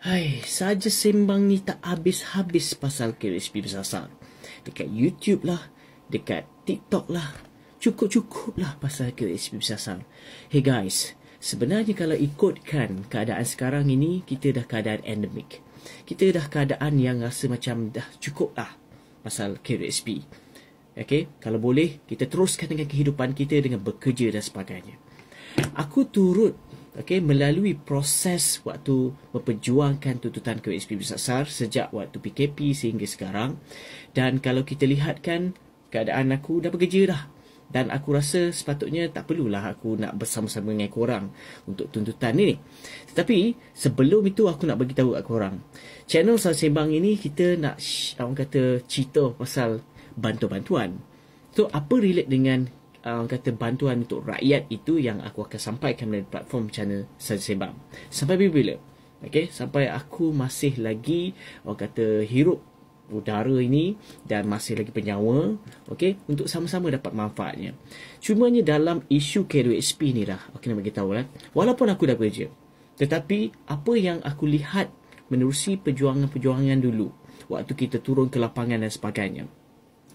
Hai, saja sembang ni tak habis-habis pasal KSP bersasar. Dekat YouTube lah, dekat TikTok lah, cukup-cukup lah pasal KSP bersasar. Hey guys, sebenarnya kalau ikutkan keadaan sekarang ini, kita dah keadaan endemik. Kita dah keadaan yang rasa macam dah cukup lah pasal KSP. Okay, kalau boleh, kita teruskan dengan kehidupan kita dengan bekerja dan sebagainya. Aku turut okay, melalui proses waktu memperjuangkan tuntutan SPB Besar sejak waktu PKP sehingga sekarang. Dan kalau kita lihat kan, keadaan aku dah bekerja dah. Dan aku rasa sepatutnya tak perlulah aku nak bersama-sama dengan korang untuk tuntutan ini. Tetapi sebelum itu aku nak bagi tahu kepada korang. Channel Sal Sembang ini kita nak shh, orang kata cerita pasal bantu-bantuan. So apa relate dengan uh, kata bantuan untuk rakyat itu yang aku akan sampaikan melalui platform channel Saja Sembang. Sampai bila-bila? Okay, sampai aku masih lagi orang kata hirup udara ini dan masih lagi penyawa okay, untuk sama-sama dapat manfaatnya. Cumanya dalam isu k ni lah, aku nak bagi tahu lah. Walaupun aku dah kerja, tetapi apa yang aku lihat menerusi perjuangan-perjuangan dulu waktu kita turun ke lapangan dan sebagainya.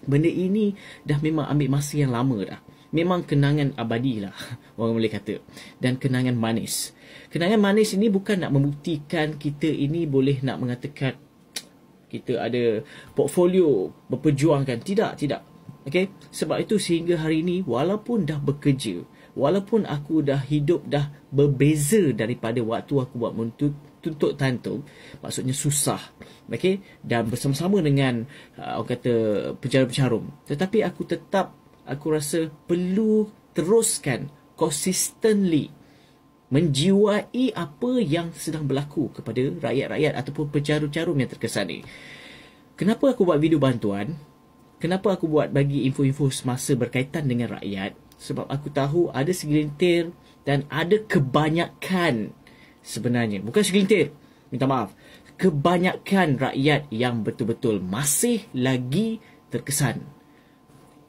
Benda ini dah memang ambil masa yang lama dah memang kenangan abadi lah orang boleh kata dan kenangan manis kenangan manis ini bukan nak membuktikan kita ini boleh nak mengatakan kita ada portfolio berperjuangkan tidak tidak okey sebab itu sehingga hari ini walaupun dah bekerja walaupun aku dah hidup dah berbeza daripada waktu aku buat muntut tuntut tantu maksudnya susah okey dan bersama-sama dengan uh, orang kata pencarum-pencarum tetapi aku tetap aku rasa perlu teruskan consistently menjiwai apa yang sedang berlaku kepada rakyat-rakyat ataupun pecarum-carum yang terkesan ni. Kenapa aku buat video bantuan? Kenapa aku buat bagi info-info semasa berkaitan dengan rakyat? Sebab aku tahu ada segelintir dan ada kebanyakan sebenarnya. Bukan segelintir, minta maaf. Kebanyakan rakyat yang betul-betul masih lagi terkesan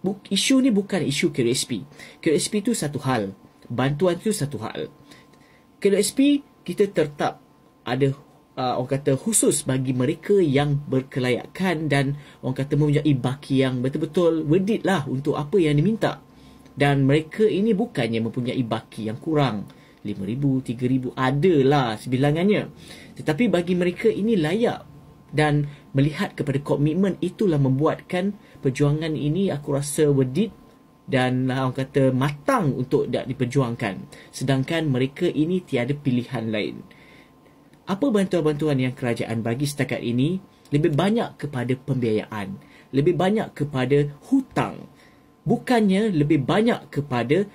bu, isu ni bukan isu KRSP. KRSP tu satu hal. Bantuan tu satu hal. KRSP, kita tetap ada uh, orang kata khusus bagi mereka yang berkelayakan dan orang kata mempunyai baki yang betul-betul worth it lah untuk apa yang diminta. Dan mereka ini bukannya mempunyai baki yang kurang. RM5,000, RM3,000 adalah sebilangannya. Tetapi bagi mereka ini layak dan melihat kepada komitmen itulah membuatkan perjuangan ini aku rasa worth dan lah orang kata matang untuk tidak diperjuangkan sedangkan mereka ini tiada pilihan lain apa bantuan-bantuan yang kerajaan bagi setakat ini lebih banyak kepada pembiayaan lebih banyak kepada hutang bukannya lebih banyak kepada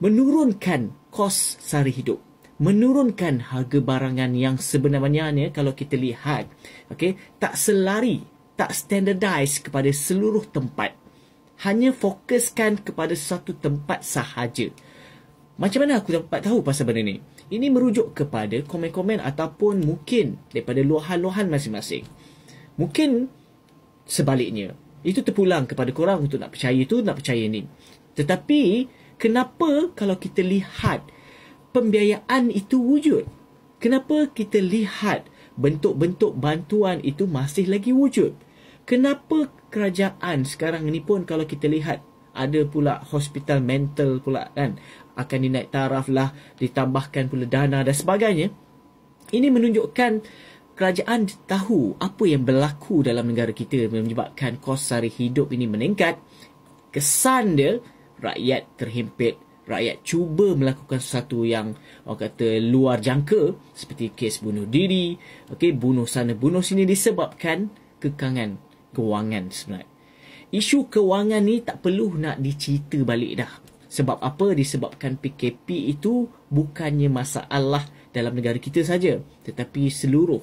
menurunkan kos sara hidup menurunkan harga barangan yang sebenarnya ni kalau kita lihat okey tak selari tak standardize kepada seluruh tempat hanya fokuskan kepada satu tempat sahaja macam mana aku dapat tahu pasal benda ni ini merujuk kepada komen-komen ataupun mungkin daripada luahan-luahan masing-masing mungkin sebaliknya itu terpulang kepada korang untuk nak percaya itu nak percaya ni tetapi kenapa kalau kita lihat pembiayaan itu wujud? Kenapa kita lihat bentuk-bentuk bantuan itu masih lagi wujud? Kenapa kerajaan sekarang ni pun kalau kita lihat ada pula hospital mental pula kan akan dinaik taraf lah ditambahkan pula dana dan sebagainya ini menunjukkan kerajaan tahu apa yang berlaku dalam negara kita menyebabkan kos sari hidup ini meningkat kesan dia rakyat terhimpit rakyat cuba melakukan sesuatu yang orang kata luar jangka seperti kes bunuh diri okey bunuh sana bunuh sini disebabkan kekangan kewangan sebenarnya isu kewangan ni tak perlu nak dicerita balik dah sebab apa disebabkan PKP itu bukannya masalah dalam negara kita saja tetapi seluruh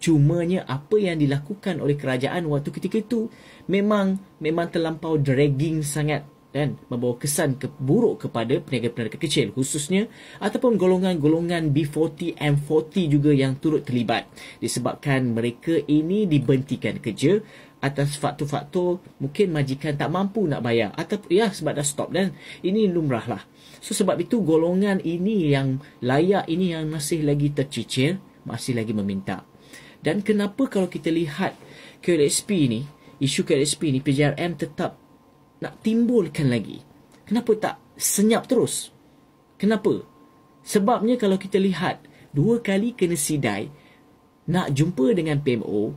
Cuma nya apa yang dilakukan oleh kerajaan waktu ketika itu memang memang terlampau dragging sangat dan membawa kesan ke, buruk kepada peniaga-peniaga kecil khususnya ataupun golongan-golongan B40 M40 juga yang turut terlibat disebabkan mereka ini dibentikan kerja atas faktor-faktor mungkin majikan tak mampu nak bayar atau ya sebab dah stop dan ini lumrahlah. So sebab itu golongan ini yang layak ini yang masih lagi tercicir, masih lagi meminta. Dan kenapa kalau kita lihat KLSP ni, isu KLSP ni PJRM tetap nak timbulkan lagi? Kenapa tak senyap terus? Kenapa? Sebabnya kalau kita lihat dua kali kena sidai nak jumpa dengan PMO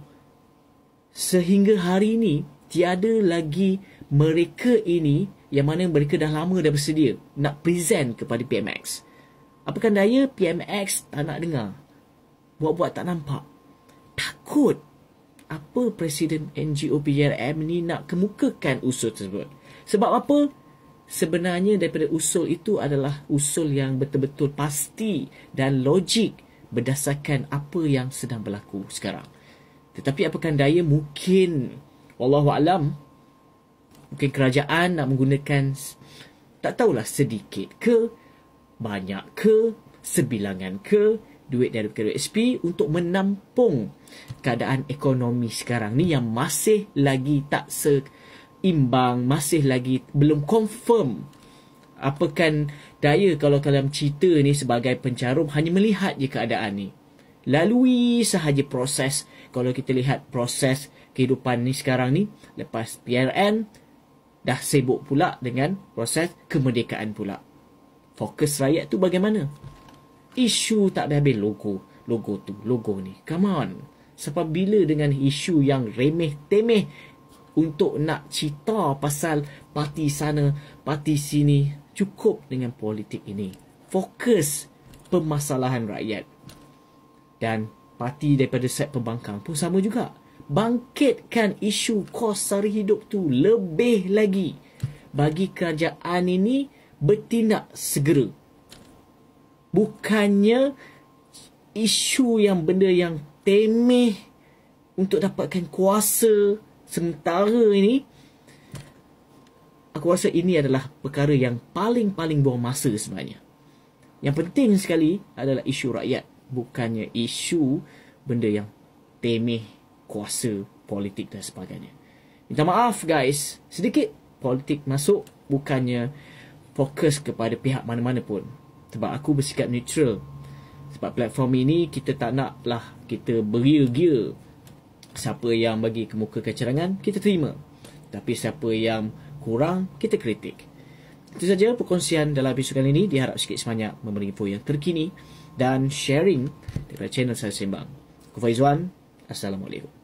sehingga hari ini tiada lagi mereka ini yang mana mereka dah lama dah bersedia nak present kepada PMX. Apakah daya PMX tak nak dengar? Buat-buat tak nampak. Takut apa presiden NGO PRM ni nak kemukakan usul tersebut. Sebab apa? Sebenarnya daripada usul itu adalah usul yang betul-betul pasti dan logik berdasarkan apa yang sedang berlaku sekarang. Tetapi apakah daya mungkin Allah alam mungkin kerajaan nak menggunakan tak tahulah sedikit ke banyak ke sebilangan ke duit dari KWSP untuk menampung keadaan ekonomi sekarang ni yang masih lagi tak seimbang, masih lagi belum confirm apakan daya kalau dalam cerita ni sebagai pencarum hanya melihat je keadaan ni. Lalui sahaja proses kalau kita lihat proses kehidupan ni sekarang ni lepas PRN dah sibuk pula dengan proses kemerdekaan pula. Fokus rakyat tu bagaimana? isu tak habis logo logo tu logo ni come on sebab bila dengan isu yang remeh temeh untuk nak cerita pasal parti sana parti sini cukup dengan politik ini fokus permasalahan rakyat dan parti daripada set pembangkang pun sama juga bangkitkan isu kos sari hidup tu lebih lagi bagi kerajaan ini bertindak segera bukannya isu yang benda yang temeh untuk dapatkan kuasa sementara ini aku rasa ini adalah perkara yang paling-paling buang masa sebenarnya yang penting sekali adalah isu rakyat bukannya isu benda yang temeh kuasa politik dan sebagainya minta maaf guys sedikit politik masuk bukannya fokus kepada pihak mana-mana pun sebab aku bersikap neutral sebab platform ini kita tak nak lah kita beria-gia siapa yang bagi kemuka kecerangan kita terima tapi siapa yang kurang kita kritik itu saja perkongsian dalam episod kali ini diharap sikit sebanyak memberi info yang terkini dan sharing daripada channel saya Sembang. Kufaizwan, Assalamualaikum.